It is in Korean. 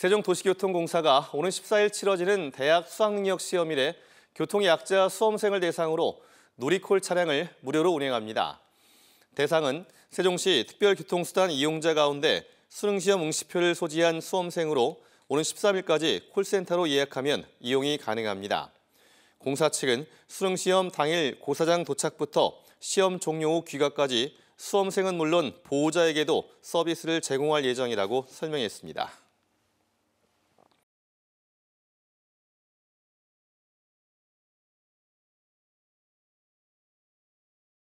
세종도시교통공사가 오는 14일 치러지는 대학 수학능력 시험 이래 교통이 약자 수험생을 대상으로 놀이콜 차량을 무료로 운행합니다. 대상은 세종시 특별교통수단 이용자 가운데 수능시험 응시표를 소지한 수험생으로 오는 13일까지 콜센터로 예약하면 이용이 가능합니다. 공사 측은 수능시험 당일 고사장 도착부터 시험 종료 후 귀가까지 수험생은 물론 보호자에게도 서비스를 제공할 예정이라고 설명했습니다.